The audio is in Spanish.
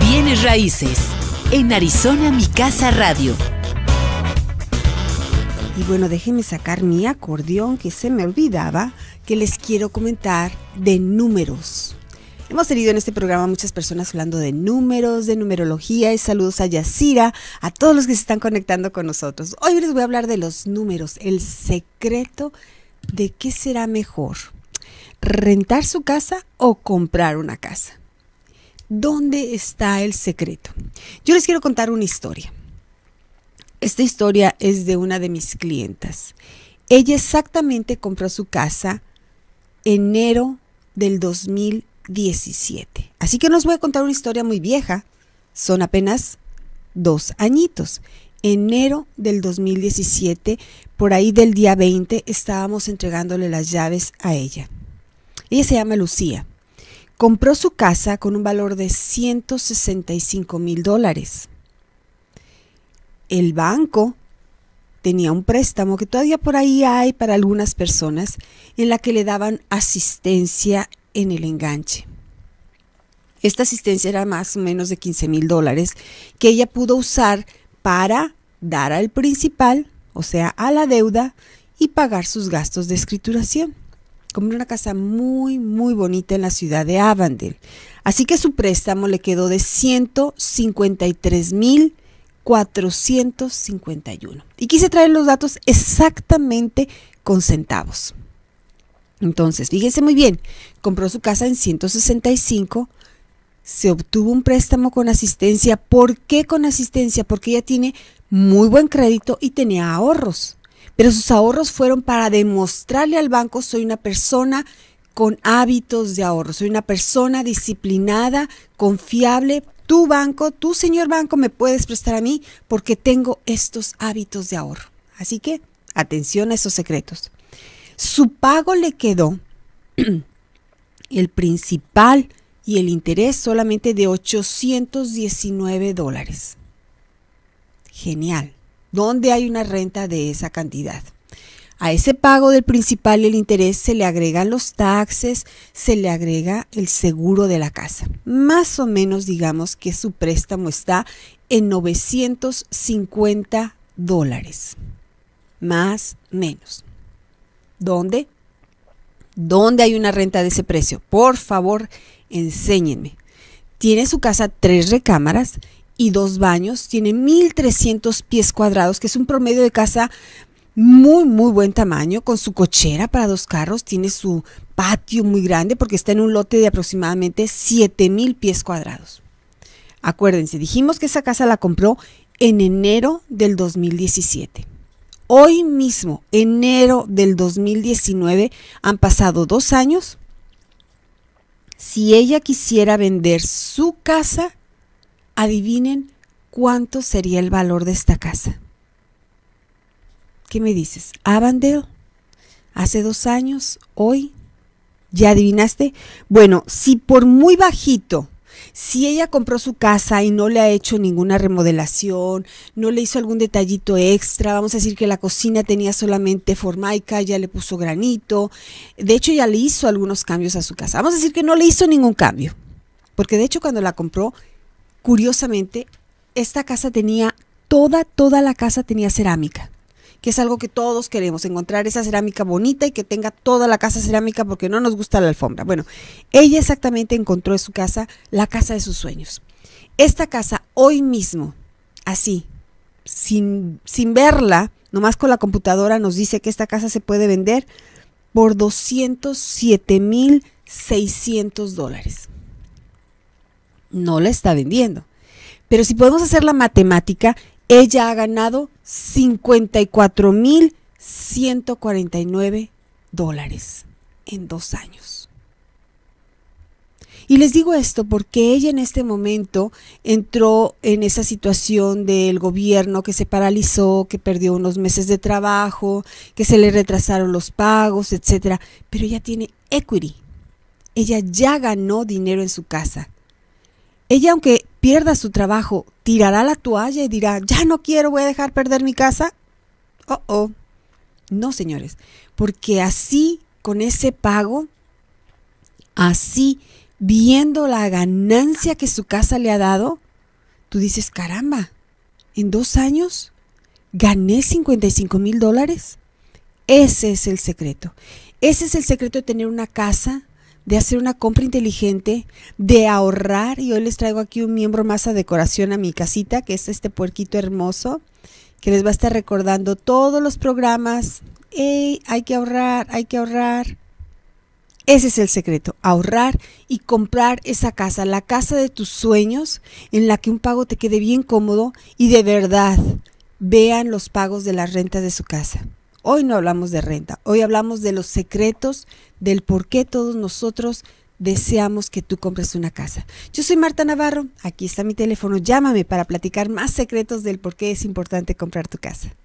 Bienes Raíces, en Arizona Mi Casa Radio. Y bueno, déjenme sacar mi acordeón que se me olvidaba que les quiero comentar de números. Hemos tenido en este programa muchas personas hablando de números, de numerología y saludos a Yacira, a todos los que se están conectando con nosotros. Hoy les voy a hablar de los números, el secreto de qué será mejor, rentar su casa o comprar una casa. ¿Dónde está el secreto? Yo les quiero contar una historia. Esta historia es de una de mis clientas. Ella exactamente compró su casa enero del 2017. Así que nos voy a contar una historia muy vieja. Son apenas dos añitos. Enero del 2017, por ahí del día 20, estábamos entregándole las llaves a ella. Ella se llama Lucía compró su casa con un valor de 165 mil dólares. El banco tenía un préstamo que todavía por ahí hay para algunas personas en la que le daban asistencia en el enganche. Esta asistencia era más o menos de 15 mil dólares que ella pudo usar para dar al principal, o sea, a la deuda, y pagar sus gastos de escrituración compró una casa muy, muy bonita en la ciudad de Avondale. Así que su préstamo le quedó de 153.451. Y quise traer los datos exactamente con centavos. Entonces, fíjense muy bien, compró su casa en 165, se obtuvo un préstamo con asistencia. ¿Por qué con asistencia? Porque ella tiene muy buen crédito y tenía ahorros pero sus ahorros fueron para demostrarle al banco soy una persona con hábitos de ahorro, soy una persona disciplinada, confiable. Tu banco, tu señor banco, me puedes prestar a mí porque tengo estos hábitos de ahorro. Así que atención a esos secretos. Su pago le quedó el principal y el interés solamente de 819 dólares. Genial. Dónde hay una renta de esa cantidad. A ese pago del principal y el interés se le agregan los taxes, se le agrega el seguro de la casa. Más o menos digamos que su préstamo está en 950 dólares. Más menos. ¿Dónde? ¿Dónde hay una renta de ese precio? Por favor, enséñenme. Tiene su casa tres recámaras y dos baños, tiene 1300 pies cuadrados, que es un promedio de casa muy, muy buen tamaño, con su cochera para dos carros, tiene su patio muy grande porque está en un lote de aproximadamente 7000 pies cuadrados. Acuérdense, dijimos que esa casa la compró en enero del 2017. Hoy mismo, enero del 2019, han pasado dos años. Si ella quisiera vender su casa, adivinen cuánto sería el valor de esta casa. ¿Qué me dices? Avandel? hace dos años, hoy, ¿ya adivinaste? Bueno, si por muy bajito si ella compró su casa y no le ha hecho ninguna remodelación, no le hizo algún detallito extra, vamos a decir que la cocina tenía solamente formaica, ya le puso granito, de hecho ya le hizo algunos cambios a su casa. Vamos a decir que no le hizo ningún cambio, porque de hecho cuando la compró curiosamente, esta casa tenía toda, toda la casa tenía cerámica, que es algo que todos queremos, encontrar esa cerámica bonita y que tenga toda la casa cerámica porque no nos gusta la alfombra. Bueno, ella exactamente encontró en su casa la casa de sus sueños. Esta casa hoy mismo, así, sin, sin verla, nomás con la computadora nos dice que esta casa se puede vender por 207 mil 600 dólares no la está vendiendo. Pero si podemos hacer la matemática, ella ha ganado 54.149 dólares en dos años. Y les digo esto porque ella en este momento entró en esa situación del gobierno que se paralizó, que perdió unos meses de trabajo, que se le retrasaron los pagos, etcétera, pero ella tiene equity. Ella ya ganó dinero en su casa. Ella, aunque pierda su trabajo, tirará la toalla y dirá, ya no quiero, voy a dejar perder mi casa. Oh, oh. No, señores, porque así, con ese pago, así, viendo la ganancia que su casa le ha dado, tú dices, caramba, en dos años gané 55 mil dólares. Ese es el secreto. Ese es el secreto de tener una casa de hacer una compra inteligente, de ahorrar. Y hoy les traigo aquí un miembro más a decoración a mi casita, que es este puerquito hermoso, que les va a estar recordando todos los programas. Hey, hay que ahorrar, hay que ahorrar. Ese es el secreto, ahorrar y comprar esa casa, la casa de tus sueños, en la que un pago te quede bien cómodo y de verdad vean los pagos de la renta de su casa. Hoy no hablamos de renta, hoy hablamos de los secretos del por qué todos nosotros deseamos que tú compres una casa. Yo soy Marta Navarro, aquí está mi teléfono, llámame para platicar más secretos del por qué es importante comprar tu casa.